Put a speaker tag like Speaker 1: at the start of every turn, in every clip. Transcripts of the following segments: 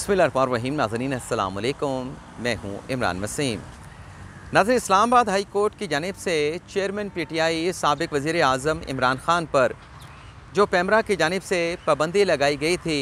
Speaker 1: बसमीम नाजरीन अल्लाम मैं हूँ इमरान वसीम नाजर इस्लामाबाद हाई कोर्ट की जानब से चेयरमैन पी टी आई सबक वज़ी अजम इमरान ख़ान पर जो पैमरा की जानब से पाबंदी लगाई गई थी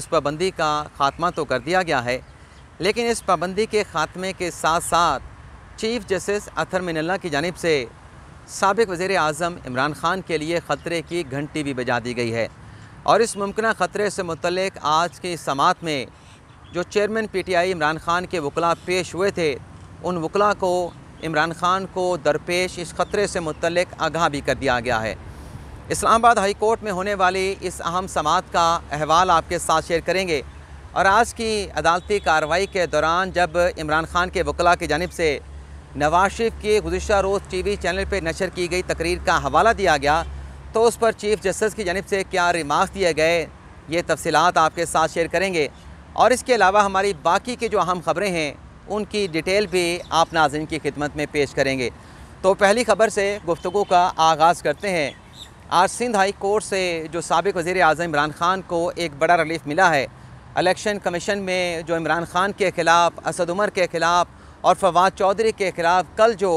Speaker 1: उस पाबंदी का ख़ात्मा तो कर दिया गया है लेकिन इस पाबंदी के ख़ात्मे के साथ साथ चीफ जस्टिस अथर मिनल्ला की जानब से सबक वज़ी अजम इमरान ख़ान के लिए ख़तरे की घंटी भी बजा दी गई है और इस मुमकिन ख़तरे से मुतल आज की समात में जो चेयरमैन पीटीआई इमरान खान के वकला पेश हुए थे उन वकला को इमरान खान को दरपेश इस ख़तरे से मुतलक आगाह भी कर दिया गया है इस्लामाबाद हाई कोर्ट में होने वाली इस अहम समात का अहवाल आपके साथ शेयर करेंगे और आज की अदालती कार्रवाई के दौरान जब इमरान खान के वकला की जानब से नवाज शरीफ की गुजशत रोज़ टी वी चैनल पर नशर की गई तकरीर का हवाला दिया गया तो उस पर चीफ जस्टिस की जानब से क्या रिमार्क दिए गए ये तफसीत आपके साथ शेयर करेंगे और इसके अलावा हमारी बाकी के जो अहम ख़बरें हैं उनकी डिटेल भी आप नाजन की खिदमत में पेश करेंगे तो पहली खबर से गुफ्तु का आगाज़ करते हैं आज सिंध हाई कोर्ट से जो सबक वज़ी अजम इमरान ख़ान को एक बड़ा रिलीफ मिला है इलेक्शन कमीशन में जो इमरान ख़ान के ख़िलाफ़ असद उमर के ख़िलाफ़ और फवाद चौधरी के ख़िलाफ़ कल जो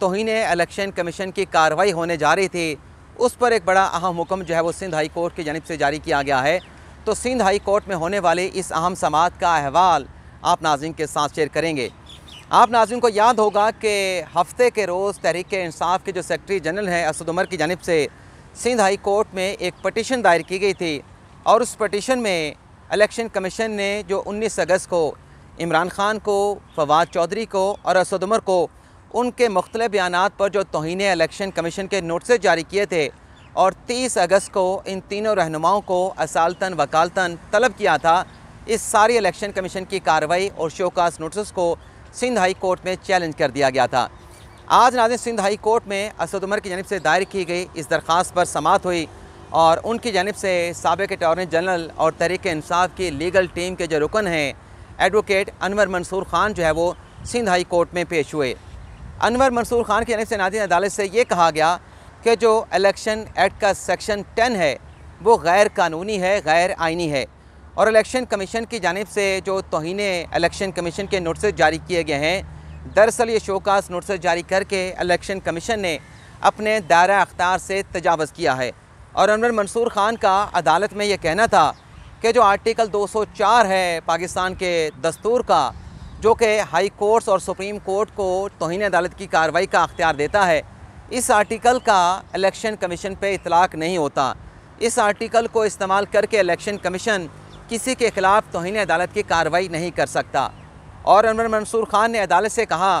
Speaker 1: तोहन इलेक्शन कमीशन की कार्रवाई होने जा रही थी उस पर एक बड़ा अहम हुक्म जो है वो सिंध हाई कोर्ट की जानब से जारी किया गया है तो सिंध हाई कोर्ट में होने वाले इस अहम समात का अहवाल आप नाजिम के साथ शेयर करेंगे आप नाजिम को याद होगा कि हफ्ते के रोज़ तहरीक इंसाफ के जो सेक्रटरी जनरल हैं असद उमर की जानब से सिंध हाई कोर्ट में एक पटिशन दायर की गई थी और उस पटिशन में इलेक्शन कमीशन ने जो 19 अगस्त को इमरान खान को फवाद चौधरी को और असद उमर को उनके मुख्तलिफ बयान पर जो तोहन इलेक्शन कमीशन के नोटिस जारी किए थे और 30 अगस्त को इन तीनों रहनुमाओं को असालतन वकालतन तलब किया था इस सारी इलेक्शन कमीशन की कार्रवाई और शोकास नोटिस को सिंध हाई कोर्ट में चैलेंज कर दिया गया था आज नाजिन सिंध हाई कोर्ट में असद उमर की जानब से दायर की गई इस दरख्वास्त पर समात हुई और उनकी जानब से सबक अटॉर्नी जनरल और तहरीक इंसाफ की लीगल टीम के जो रुकन हैं एडवोकेट अनवर मंसूर खान जो है वो सिंध हाई कोर्ट में पेश हुए अनवर मंसूर खान की जानब से नाजिन अदालत से ये कहा गया कि जो इलेक्शन एक्ट का सेक्शन टेन है वो गैर कानूनी है गैर आइनी है और इलेक्शन कमीशन की जानब से जो तोहने इलेक्शन कमीशन के नोटिस जारी किए गए हैं दरअसल ये शोकास नोटिस जारी करके इलेक्शन कमीशन ने अपने दायरा अख्तार से तजावज़ किया है और अनवर मंसूर ख़ान का अदालत में यह कहना था कि जो आर्टिकल 204 है पाकिस्तान के दस्तूर का जो कि हाई कोर्ट्स और सुप्रीम कोर्ट को तोहनी अदालत की कार्रवाई का अख्तियार देता है इस आर्टिकल का इलेक्शन कमीशन पे इतलाक़ नहीं होता इस आर्टिकल को इस्तेमाल करके इलेक्शन कमीशन किसी के ख़िलाफ़ तोहन अदालत की कार्रवाई नहीं कर सकता और अनवर मंसूर ख़ान ने अदालत से कहा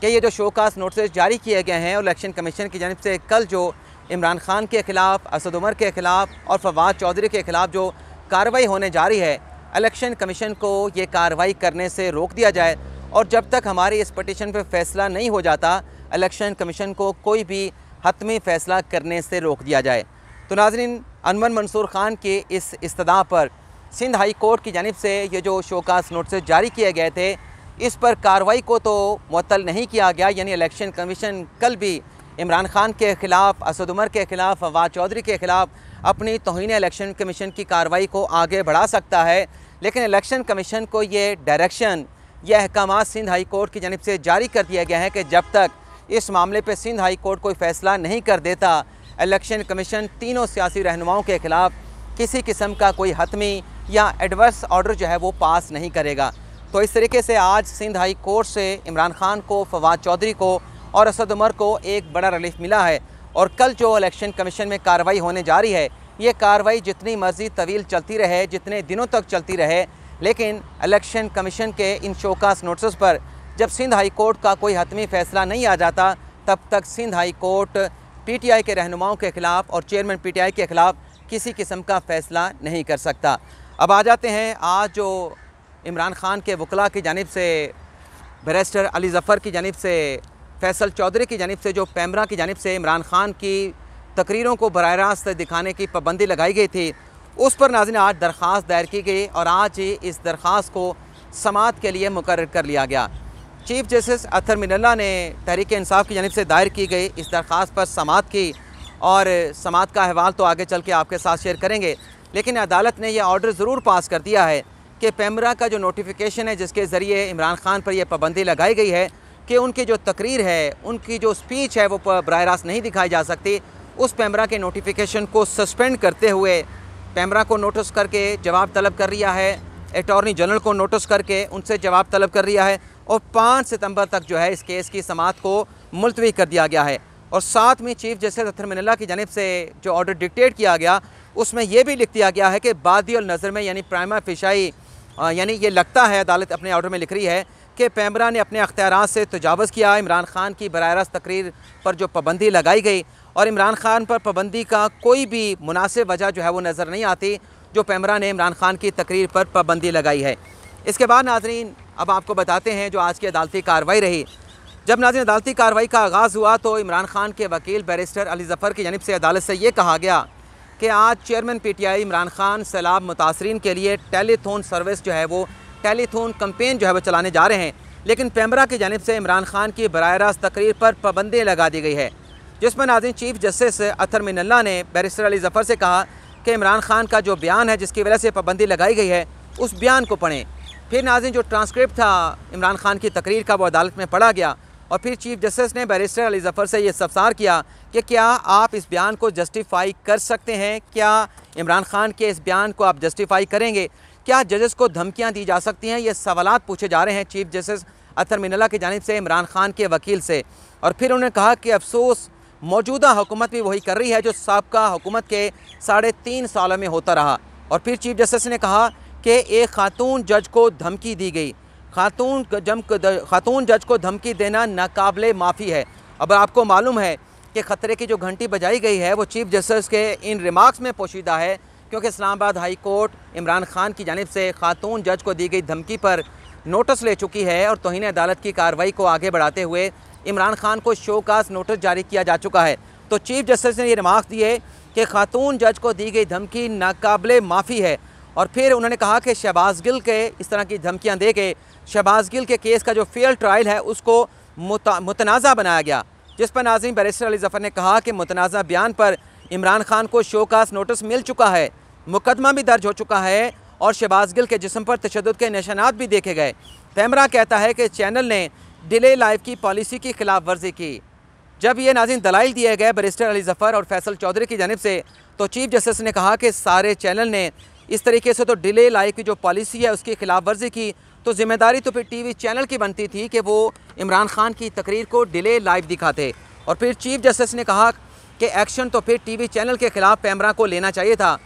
Speaker 1: कि ये जो शोकास नोटिस जारी किए गए हैं इलेक्शन कमीशन की जानब से कल जो इमरान खान के ख़िलाफ़ असद उमर के ख़िलाफ़ और फवाद चौधरी के ख़िलाफ़ जो कार्रवाई होने जा रही है इलेक्शन कमीशन को ये कार्रवाई करने से रोक दिया जाए और जब तक हमारे इस पटिशन पर फैसला नहीं हो जाता इलेक्शन कमीशन को कोई भी हतमी फ़ैसला करने से रोक दिया जाए तो नाजरीन अनवर मंसूर ख़ान के इस इस्तदा पर सिंध हाई कोर्ट की जानब से ये जो शोकास नोटिस जारी किए गए थे इस पर कार्रवाई को तो मअल नहीं किया गया यानी इलेक्शन कमीशन कल भी इमरान खान के ख़िलाफ़ असद उमर के ख़िलाफ़ फवाद चौधरी के ख़िलाफ़ अपनी तोहन इलेक्शन कमीशन की कार्रवाई को आगे बढ़ा सकता है लेकिन इलेक्शन कमीशन को ये डायरेक्शन यह अहकाम सिंध हाई कोर्ट की जानब से जारी कर दिया गया है कि जब तक इस मामले पर सिंध हाई कोर्ट कोई फ़ैसला नहीं कर देता इलेक्शन कमीशन तीनों सियासी रहनुमाओं के ख़िलाफ़ किसी किस्म का कोई हतमी या एडवर्स ऑर्डर जो है वो पास नहीं करेगा तो इस तरीके से आज सिंध हाई कोर्ट से इमरान खान को फवाद चौधरी को और असद उमर को एक बड़ा रिलीफ मिला है और कल जो इलेक्शन कमीशन में कार्रवाई होने जा रही है ये कार्रवाई जितनी मर्ज़ी तवील चलती रहे जितने दिनों तक चलती रहे लेकिन इलेक्शन कमीशन के इन शोकास नोटिस पर जब सिंध हाई कोर्ट का कोई हतमी फैसला नहीं आ जाता तब तक सिंध हाई कोर्ट पीटीआई के रहनुमाओं के ख़िलाफ़ और चेयरमैन पीटीआई के ख़िलाफ़ किसी किस्म का फ़ैसला नहीं कर सकता अब आ जाते हैं आज जो इमरान खान के वकला की जानब से बैरिस्टर अली ज़फ़र की जानब से फैसल चौधरी की जानब से जो पैमरा की जानब से इमरान खान की तकरीरों को बर रास्त दिखाने की पाबंदी लगाई गई थी उस पर नाजिन आज दरख्वास्त दायर की गई और आज ही इस दरख्वास्त को समात के लिए मुकर कर लिया गया चीफ जस्टिस अथर मिनल्ला ने तहरीक इंसाफ की जानब से दायर की गई इस दरख्वास्त पर समात की और समात का अहवाल तो आगे चल के आपके साथ शेयर करेंगे लेकिन अदालत ने यह ऑर्डर ज़रूर पास कर दिया है कि पैमरा का जो नोटिफिकेशन है जिसके ज़रिए इमरान खान पर यह पाबंदी लगाई गई है कि उनकी जो तकरीर है उनकी जो स्पीच है वो बरह रास्त नहीं दिखाई जा सकती उस पैमरा के नोटिफिकेशन को सस्पेंड करते हुए पैमरा को नोटिस करके जवाब तलब कर लिया है अटॉर्नी जनरल को नोटिस करके उनसे जवाब तलब कर लिया है और पाँच सितंबर तक जो है इस केस की समात को मुलतवी कर दिया गया है और साथ में चीफ जस्टिस अथर मिनला की जानब से जो ऑर्डर डिक्टेट किया गया उसमें यह भी लिख दिया गया है कि बादी और नज़र में यानी प्राइमा फिशाई यानी ये लगता है अदालत अपने ऑर्डर में लिख रही है कि पैमरा ने अपने अख्तियार से तजावज़ किया इमरान खान की बर रास्त तकरीर पर जो पाबंदी लगाई गई और इमरान खान पर पाबंदी का कोई भी मुनासिब वजह जो है वो नज़र नहीं आती जो पैमरा ने इमरान खान की तकरीर पर पाबंदी लगाई है इसके बाद नाजरीन अब आपको बताते हैं जो आज की अदालती कार्रवाई रही जब नाजरीन अदालती कार्रवाई का आगाज़ हुआ तो इमरान खान के वकील बैरिस्टर अली जफ़र की जानब से अदालत से ये कहा गया कि आज chairman P T I Imran Khan सैलाब मुतासरीन के लिए टेलीथोन सर्विस जो है वो टेलीथोन कम्पेन जो है वो चलाने जा रहे हैं लेकिन पैमरा की जानब से इमरान खान की बरह रास्त तकरीर पर पाबंदी लगा दी गई है जिसमें नाजिन चीफ जस्टिस अतर मिनल्ला ने बैरिस्टर अली जफ़र से कहा कि इमरान खान का जो बयान है जिसकी वजह से पाबंदी लगाई गई है उस बयान को पढ़ें फिर नाजिन जो ट्रांसक्रिप्ट था इमरान खान की तकरीर का वो अदालत में पढ़ा गया और फिर चीफ जस्टिस ने बैरिस्टर अली जफ़र से ये सफसार किया कि क्या आप इस बयान को जस्टिफाई कर सकते हैं क्या इमरान खान के इस बयान को आप जस्टिफाई करेंगे क्या जजेस को धमकियाँ दी जा सकती हैं ये सवाल पूछे जा रहे हैं चीफ जस्टिस अतर मिनला की जानब से इमरान खान के वकील से और फिर उन्होंने कहा कि अफसोस मौजूदा हुकूमत भी वही कर रही है जो सबका हुकूमत के साढ़े तीन सालों में होता रहा और फिर चीफ जस्टिस ने कहा कि एक खातून जज को धमकी दी गई खातून जम खातून जज को धमकी देना नाकबले माफ़ी है अब आपको मालूम है कि ख़तरे की जो घंटी बजाई गई है वो चीफ जस्टिस के इन रिमार्क्स में पोशीदा है क्योंकि इस्लामाबाद हाई कोर्ट इमरान खान की जानब से खातून जज को दी गई धमकी पर नोटिस ले चुकी है और तोहन अदालत की कार्रवाई को आगे बढ़ाते हुए इमरान खान को शो काज नोटिस जारी किया जा चुका है तो चीफ जस्टिस ने ये रिमार्क दिए कि खातून जज को दी गई धमकी नाकबले माफ़ी है और फिर उन्होंने कहा कि शहबाज गिल के इस तरह की धमकियाँ दे के शहबाज गिल के केस का जो फेयर ट्रायल है उसको मुतनाज़ा बनाया गया जिस पर नाजिम बैरिस्टर अली जफ़र ने कहा कि मुतनाज़ा बयान पर इमरान खान को शोकास नोटिस मिल चुका है मुकदमा भी दर्ज हो चुका है और शहबाज गिल के जिसम पर तशद के निशानात भी देखे गए पैमरा कहता है कि चैनल ने डिले लाइफ की पॉलिसी की खिलाफ वर्जी की जब ये नाजिन दलाइल दिए गए बरिस्टर अली जफ़र और फैसल चौधरी की जानब से तो चीफ जस्टिस ने कहा कि सारे चैनल ने इस तरीके से तो डिले लाइफ की जो पॉलिसी है उसकी खिलाफ वर्जी की तो ज़िम्मेदारी तो फिर टीवी चैनल की बनती थी कि वो इमरान खान की तकरीर को डिले लाइव दिखाते और फिर चीफ जस्टिस ने कहा कि एक्शन तो फिर टीवी चैनल के ख़िलाफ़ पैमरा को लेना चाहिए था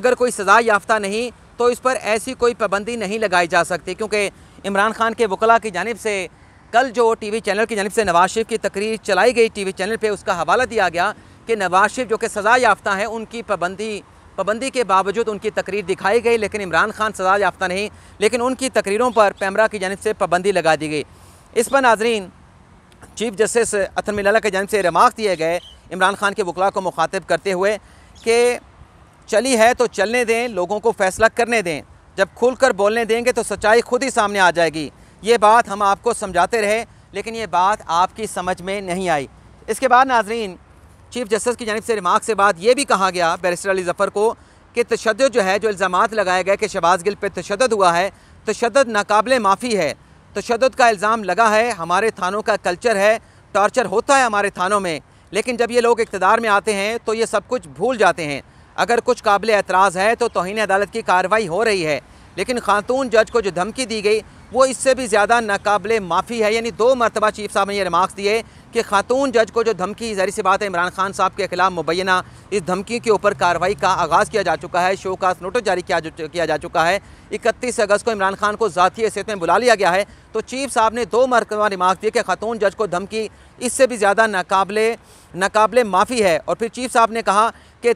Speaker 1: अगर कोई सज़ा याफ्ता नहीं तो इस पर ऐसी कोई पाबंदी नहीं लगाई जा सकती क्योंकि इमरान खान के वकला की जानब से कल जो टीवी चैनल की जानब से नवाज शरीफ की तकरीर चलाई गई टीवी चैनल पे उसका हवाला दिया गया कि नवाज शरीफ जो कि सज़ा याफ्ता हैं उनकी पाबंदी पाबंदी के बावजूद उनकी तकरीर दिखाई गई लेकिन इमरान खान सज़ा याफ्ता नहीं लेकिन उनकी तकरीरों पर पैमरा की जानब से पाबंदी लगा दी गई इस पर नाजरीन चीफ जस्टिस अथन मिला की जानब से रिमार्क दिए गए इमरान खान के वकला को मुखातब करते हुए कि चली है तो चलने दें लोगों को फ़ैसला करने दें जब खुल कर बोलने देंगे तो सच्चाई खुद ही सामने आ जाएगी ये बात हम आपको समझाते रहे लेकिन ये बात आपकी समझ में नहीं आई इसके बाद नाजरीन चीफ जस्टिस की जानब से रिमार्क से बाद ये भी कहा गया बैरिस्टर अली जफ़र को कि तशद जो है जो इल्ज़ाम लगाए गए कि शबाज गिल पर तशद हुआ है तशद नाकबले माफ़ी है तशद का इल्ज़ाम लगा है हमारे थानों का कल्चर है टॉर्चर होता है हमारे थानों में लेकिन जब ये लोग इकतदार में आते हैं तो ये सब कुछ भूल जाते हैं अगर कुछ काबिल एतराज़ है तो तोहन अदालत की कार्रवाई हो रही है लेकिन खातून जज को जो धमकी दी गई वो इससे भी ज़्यादा नाकबले माफ़ी है यानी दो मरतबा चीफ साहब ने यह रिमार्क्स दिए कि खातून जज को जो धमकी जहरी सी बात है इमरान खान साहब के खिलाफ मुबैना इस धमकी के ऊपर कार्रवाई का आगाज़ किया जा चुका है शो का नोटिस जारी किया किया जा चुका है इकतीस अगस्त को इमरान खान को जतीी हैसियत में बुला लिया गया है तो चीफ साहब ने दो मरतबा रिमार्क दिए कि खातून जज को धमकी इससे भी ज़्यादा नाकबले नाकबले माफ़ी है और फिर चीफ साहब ने कहा कि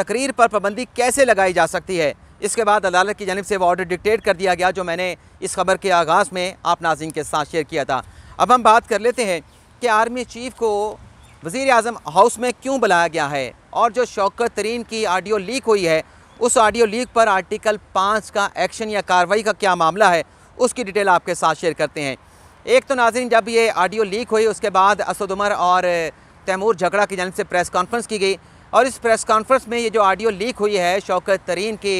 Speaker 1: तकरीर पर पाबंदी कैसे लगाई जा सकती है इसके बाद अदालत की जानब से वो ऑर्डर डिक्टेट कर दिया गया जो मैंने इस खबर के आगाज़ में आप नाजिन के साथ शेयर किया था अब हम बात कर लेते हैं कि आर्मी चीफ़ को वज़ी अजम हाउस में क्यों बुलाया गया है और जो शौकत तरीन की आडियो लीक हुई है उस ऑडियो लीक पर आर्टिकल पाँच का एक्शन या कार्रवाई का क्या मामला है उसकी डिटेल आपके साथ शेयर करते हैं एक तो नाजिन जब ये ऑडियो लीक हुई उसके बाद असद उमर और तैमूर झगड़ा की जानब से प्रेस कॉन्फ्रेंस की गई और इस प्रेस कॉन्फ्रेंस में ये जो ऑडियो लीक हुई है शौकत तरीन की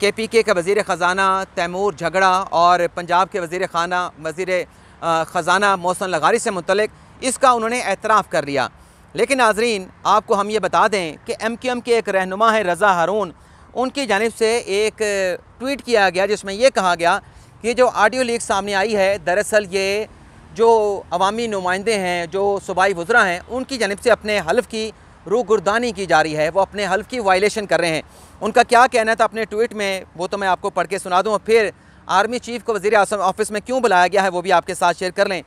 Speaker 1: के पी के वज़ी ख़जाना तैमूर झगड़ा और पंजाब के वज़ी खाना वज़ी ख़जाना मोहसन लगारी से मुतलक इसका उन्होंने एतराफ़ कर लिया लेकिन नाजरीन आपको हम ये बता दें कि एम क्यू एम के एक रहनुमा है रज़ा हारून उनकी जानब से एक ट्वीट किया गया जिसमें यह कहा गया कि जो आडियो लीक सामने आई है दरअसल ये जो अवामी नुमाइंदे हैं जो सूबाई वज्रा हैं उनकी जानब से अपने हल्फ की रू गुरदानी की जा रही है वो अपने हल्फ की वायलेशन कर रहे हैं उनका क्या कहना था अपने ट्वीट में वो तो मैं आपको पढ़ के सुना दूँ और फिर आर्मी चीफ को वज़ी अजम ऑफिस में क्यों बुलाया गया है वो भी आपके साथ शेयर कर लें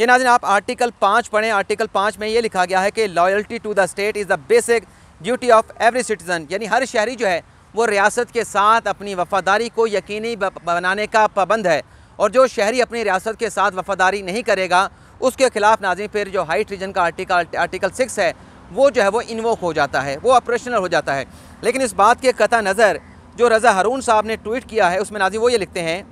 Speaker 1: ये नाजिन आप आर्टिकल पाँच पढ़ें आर्टिकल पाँच में ये लिखा गया है कि loyalty to the state is the basic duty of every citizen यानी हर शहरी जो है वो रियासत के साथ अपनी वफादारी को यकीनी बनाने का पाबंद है और जो शहरी अपनी रियासत के साथ वफादारी नहीं करेगा उसके खिलाफ नाजिम फिर जो हाइट रीजन का आर्टिकल आर्टिकल सिक्स है वो जो है वो इन्वोक हो जाता है वो ऑपरेशनल हो जाता है लेकिन इस बात के कथा नज़र जो रज़ा हारून साहब ने ट्वीट किया है उसमें नाजी वो ये लिखते हैं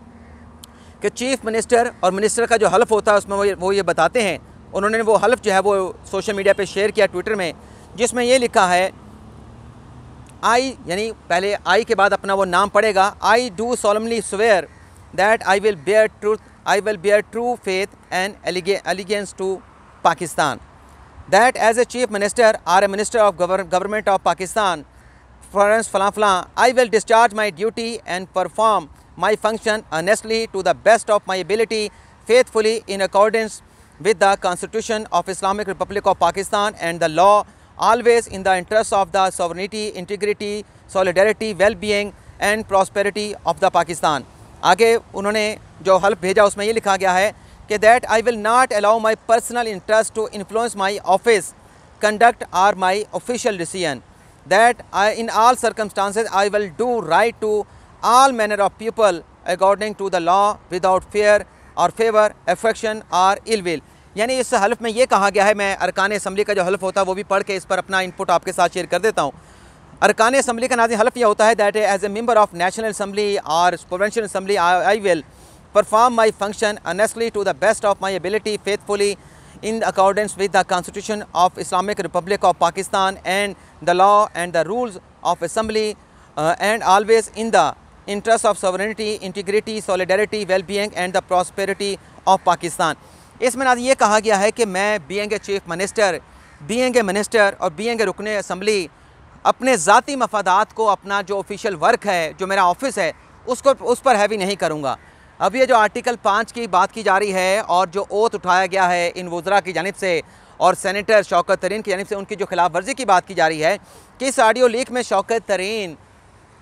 Speaker 1: कि चीफ़ मिनिस्टर और मिनिस्टर का जो हल्फ होता है उसमें वो ये वो ये बताते हैं उन्होंने वो हल्फ जो है वो सोशल मीडिया पे शेयर किया ट्विटर में जिसमें ये लिखा है आई यानी पहले आई के बाद अपना वो नाम पड़ेगा I do solemnly swear that I will bear truth I will bear true faith and allegiance to Pakistan that as a chief minister or a minister of government of Pakistan Florence I will discharge my duty and perform my function honestly to the best of my ability, faithfully in accordance with the Constitution of Islamic Republic of Pakistan and the law, always in the interest of the sovereignty, integrity, solidarity, well-being and prosperity of the Pakistan. आगे उन्होंने जो हल्फ भेजा उसमें ये लिखा गया है कि that I will not allow my personal interest to influence my office conduct or my official decision. that I, in all circumstances I will do right to all manner of people according to the law without fear और favour affection or ill will यानी इस हल्फ में ये कहा गया है मैं अरकान असम्बली का जो हल्फ होता है वो भी पढ़ के इस पर अपना इनपुट आपके साथ शेयर कर देता हूँ अरकान असम्बली का नाजी हल्फ यह होता है that as a member of national assembly और provincial assembly I will perform my function honestly to the best of my ability faithfully in accordance with the Constitution of Islamic Republic of Pakistan and the law and the rules of assembly uh, and always in the interest of sovereignty, integrity, solidarity, well-being and the prosperity of Pakistan. इसमें नाज ये कहा गया है कि मैं being a chief minister being a minister और being a रुकन असम्बली अपने ज़ाती मफादात को अपना जो ऑफिशियल वर्क है जो मेरा ऑफिस है उसको उस पर हैवी नहीं करूँगा अब ये जो आर्टिकल पाँच की बात की जा रही है और जो ओत उठाया गया है इन वज्रा की जानब से और सेनेटर शौकत तरीन की जानब से उनकी जो खिलाफ वर्जी की बात की जा रही है कि इस ऑडियो लीक में शौकत तरीन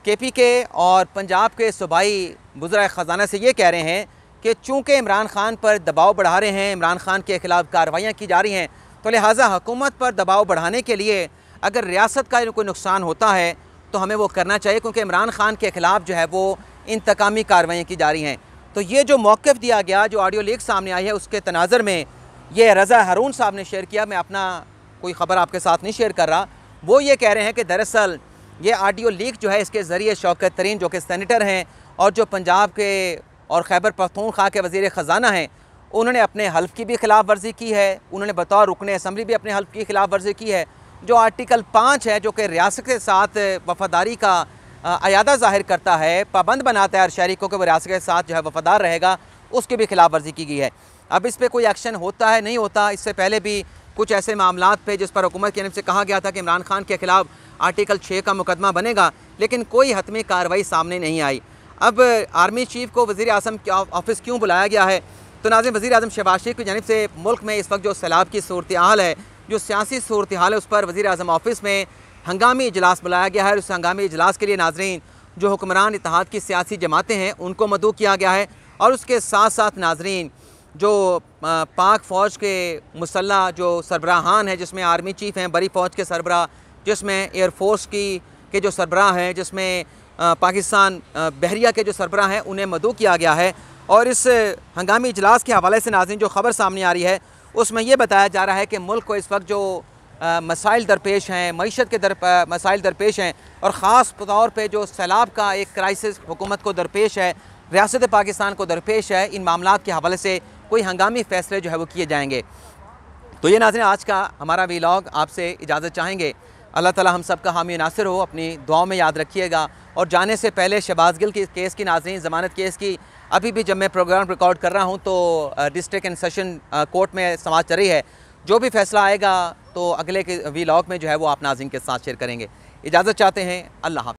Speaker 1: के पी के और पंजाब के सूबाई वज्रा ख़जाना से ये कह रहे हैं कि चूँकि इमरान खान पर दबाव बढ़ा रहे हैं इमरान खान के खिलाफ कार्रवाइयाँ की जा रही हैं तो लिहाजा हुकूमत पर दबाव बढ़ाने के लिए अगर रियासत का कोई नुकसान होता है तो हमें वो करना चाहिए क्योंकि इमरान खान के खिलाफ जो है वो इंतकामी कार्रवाइयाँ की जा रही हैं तो ये जो मौक़ दिया गया जो ऑडियो लीक सामने आई है उसके तनाजर में ये रज़ा हरून साहब ने शेयर किया मैं अपना कोई ख़बर आपके साथ नहीं शेयर कर रहा वो ये कह रहे हैं कि दरअसल ये ऑडियो लीक जो है इसके ज़रिए शौकत तरीन जो कि सैनिटर हैं और जो पंजाब के और खैबर पख्तूनख्वा के वज़ी ख़जाना हैं उन्होंने अपने हल्फ की भी खिलाफ वर्जी की है उन्होंने बतौर रुकन असम्बली भी अपने हल्फ की खिलाफ वर्जी की है जो आर्टिकल पाँच है जो कि रियासत के साथ वफादारी का अयादा जाहिर करता है पाबंद बनाता है और शहरीकों के विरासत के साथ जो है वफादार रहेगा उसकी भी खिलाफ वर्जी की गई है अब इस पर कोई एक्शन होता है नहीं होता इससे पहले भी कुछ ऐसे मामला पे जिस पर हुकूमत की से कहा गया था कि इमरान खान के ख़िलाफ़ आर्टिकल छः का मुकदमा बनेगा लेकिन कोई हतमी कार्रवाई सामने नहीं आई अब आर्मी चीफ को वज़ी अजम ऑफिस क्यों बुलाया गया है तो नाजिम वज़ी अजम शहबाज शरीफ की जानब से मुल्क में इस वक्त जो सैलाब की सूरत हाल है जो सियासी सूरत हाल है उस पर वज़ी अजम ऑफिस में हंगामी इजलास बुलाया गया है और उस हंगामी इजलास के लिए नाजरीन जो हुक्मरान इतिहाद की सियासी जमातें हैं उनको मदू किया गया है और उसके साथ साथ नाजरीन जो पाक फ़ौज के मुसल्ह जो सरबराहान हैं जिसमें आर्मी चीफ़ हैं बड़ी फ़ौज के सरबरा जिसमें एयरफोर्स की के जो सरबराह हैं जिसमें पाकिस्तान बहरिया के जो सरबराह हैं उन्हें मदू किया गया है और इस हंगामी इजलास के हवाले से नाजिन जो ख़बर सामने आ रही है उसमें यह बताया जा रहा है कि मुल्क को इस वक्त जो मसाइल दरपेश हैं मीशत के दर मसाइल दरपेश हैं और ख़ास तौर पर जो सैलाब का एक क्राइसिस हुकूमत को दरपेश है रियासत पाकिस्तान को दरपेश है इन मामला के हवाले से कोई हंगामी फ़ैसले जो है वो किए जाएंगे तो ये नाजन आज का हमारा लॉग आपसे इजाज़त चाहेंगे अल्लाह ताला हम सब का हामी नासिर हो अपनी दुआ में याद रखिएगा और जाने से पहले शहबाज गिल के केस की नाजरें ज़मानत केस की अभी भी जब मैं प्रोग्राम रिकॉर्ड कर रहा हूँ तो डिस्ट्रिक्ट एंड सेशन कोर्ट में समाज चल रही है जो भी फैसला आएगा तो अगले के वीलॉग में जो है वो आप नाजिम के साथ शेयर करेंगे इजाज़त चाहते हैं अल्लाह